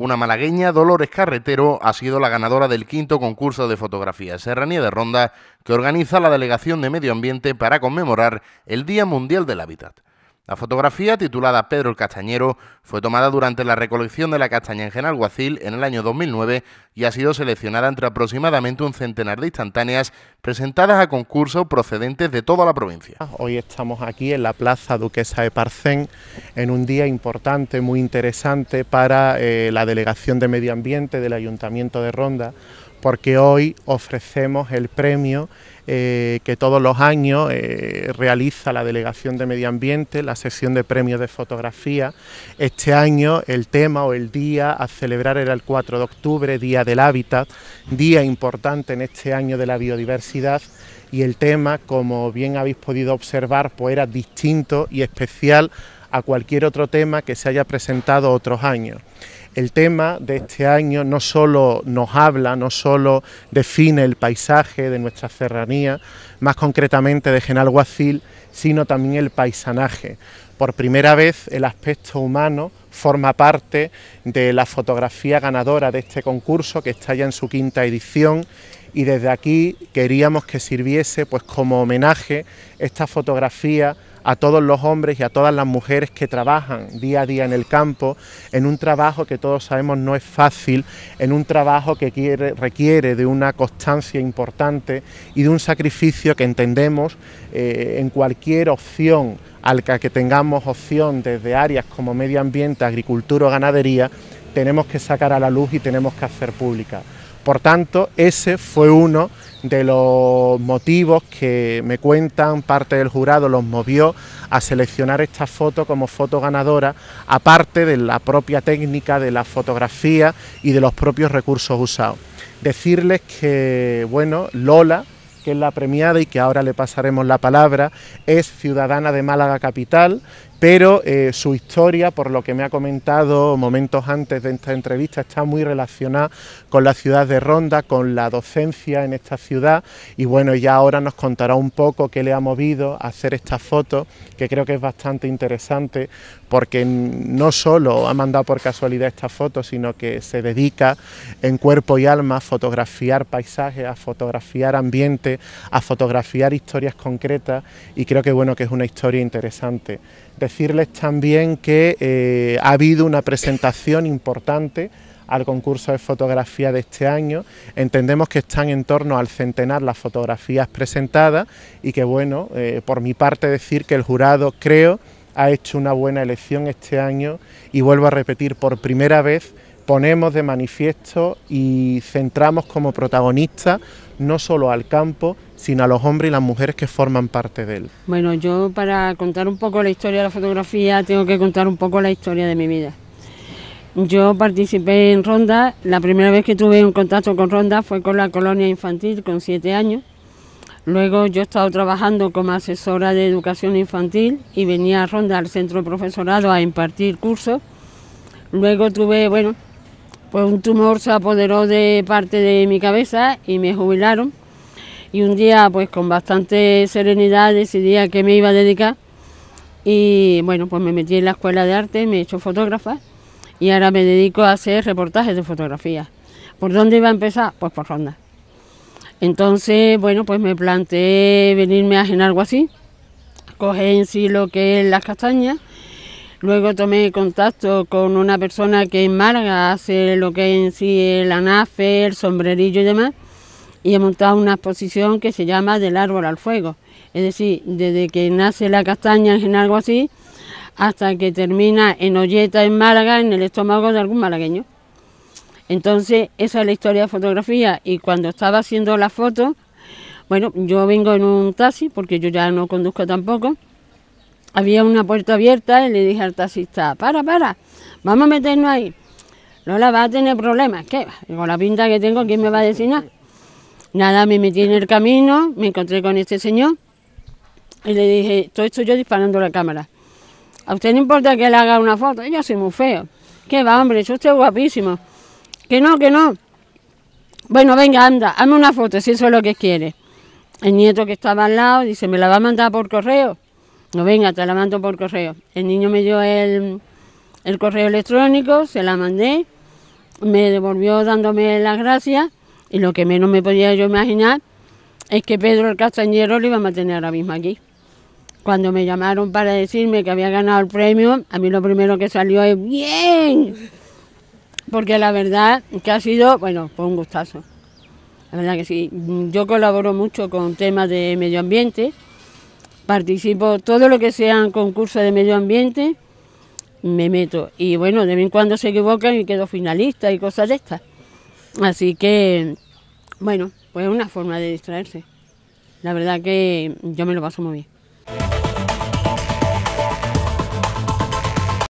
Una malagueña, Dolores Carretero, ha sido la ganadora del quinto concurso de fotografía serranía de Ronda que organiza la Delegación de Medio Ambiente para conmemorar el Día Mundial del Hábitat. La fotografía, titulada Pedro el Castañero, fue tomada durante la recolección de la castaña en Genalguacil en el año 2009 y ha sido seleccionada entre aproximadamente un centenar de instantáneas presentadas a concursos procedentes de toda la provincia. Hoy estamos aquí en la Plaza Duquesa de Parcén en un día importante, muy interesante para eh, la Delegación de Medio Ambiente del Ayuntamiento de Ronda, porque hoy ofrecemos el premio eh, que todos los años eh, realiza la Delegación de Medio Ambiente, la Sesión de premios de fotografía. Este año el tema o el día a celebrar era el 4 de octubre, Día del Hábitat, día importante en este año de la biodiversidad y el tema, como bien habéis podido observar, pues era distinto y especial a cualquier otro tema que se haya presentado otros años el tema de este año no solo nos habla, no solo define el paisaje de nuestra serranía, más concretamente de Genalguacil, sino también el paisanaje. Por primera vez el aspecto humano forma parte de la fotografía ganadora de este concurso que está ya en su quinta edición y desde aquí queríamos que sirviese pues como homenaje esta fotografía a todos los hombres y a todas las mujeres que trabajan día a día en el campo, en un trabajo que todos sabemos no es fácil, en un trabajo que requiere de una constancia importante y de un sacrificio que entendemos eh, en cualquier opción al que tengamos opción desde áreas como medio ambiente, agricultura o ganadería, tenemos que sacar a la luz y tenemos que hacer pública. Por tanto, ese fue uno de los motivos que me cuentan parte del jurado los movió a seleccionar esta foto como foto ganadora, aparte de la propia técnica de la fotografía y de los propios recursos usados. Decirles que, bueno, Lola, que es la premiada y que ahora le pasaremos la palabra, es ciudadana de Málaga Capital, pero eh, su historia, por lo que me ha comentado momentos antes de esta entrevista, está muy relacionada con la ciudad de Ronda, con la docencia en esta ciudad y bueno, ya ahora nos contará un poco qué le ha movido a hacer esta foto, que creo que es bastante interesante porque no solo ha mandado por casualidad esta foto, sino que se dedica en cuerpo y alma a fotografiar paisajes, a fotografiar ambiente, a fotografiar historias concretas y creo que bueno que es una historia interesante. Decirles también que eh, ha habido una presentación importante al concurso de fotografía de este año. Entendemos que están en torno al centenar las fotografías presentadas y que bueno, eh, por mi parte decir que el jurado creo ha hecho una buena elección este año y vuelvo a repetir, por primera vez ponemos de manifiesto y centramos como protagonista no solo al campo, sino a los hombres y las mujeres que forman parte de él. Bueno, yo para contar un poco la historia de la fotografía tengo que contar un poco la historia de mi vida. Yo participé en Ronda, la primera vez que tuve un contacto con Ronda fue con la colonia infantil con siete años. Luego yo he estado trabajando como asesora de educación infantil y venía a Ronda al centro de profesorado a impartir cursos. Luego tuve, bueno, pues un tumor se apoderó de parte de mi cabeza y me jubilaron y un día pues con bastante serenidad decidí a qué me iba a dedicar y bueno, pues me metí en la escuela de arte, me he hecho fotógrafa y ahora me dedico a hacer reportajes de fotografía. ¿Por dónde iba a empezar? Pues por Ronda. Entonces, bueno, pues me planteé venirme a algo así, coger en sí lo que es las castañas, luego tomé contacto con una persona que en Málaga hace lo que es en sí el anafe, el sombrerillo y demás, y he montado una exposición que se llama Del árbol al fuego. Es decir, desde que nace la castaña en algo así hasta que termina en Olleta, en Málaga, en el estómago de algún malagueño. Entonces, esa es la historia de fotografía. Y cuando estaba haciendo la foto, bueno, yo vengo en un taxi, porque yo ya no conduzco tampoco. Había una puerta abierta y le dije al taxista, para, para, vamos a meternos ahí. Lola va a tener problemas. ¿Qué? Con la pinta que tengo, ¿quién me va a decir nada? Nada, me metí en el camino, me encontré con este señor y le dije, todo esto yo disparando la cámara. ¿A usted no importa que le haga una foto? Yo soy muy feo. ¿Qué va, hombre? Eso usted guapísimo. Que no, que no. Bueno, venga, anda, hazme una foto, si eso es lo que quiere. El nieto que estaba al lado dice, me la va a mandar por correo. No, venga, te la mando por correo. El niño me dio el correo electrónico, se la mandé, me devolvió dándome las gracias y lo que menos me podía yo imaginar es que Pedro el Castañero lo iba a mantener ahora mismo aquí. Cuando me llamaron para decirme que había ganado el premio, a mí lo primero que salió es ¡Bien! Porque la verdad que ha sido, bueno, fue un gustazo. La verdad que sí. Yo colaboro mucho con temas de medio ambiente. Participo todo lo que sean concursos de medio ambiente, me meto. Y bueno, de vez en cuando se equivocan y quedo finalista y cosas de estas. Así que, bueno, pues es una forma de distraerse. La verdad que yo me lo paso muy bien.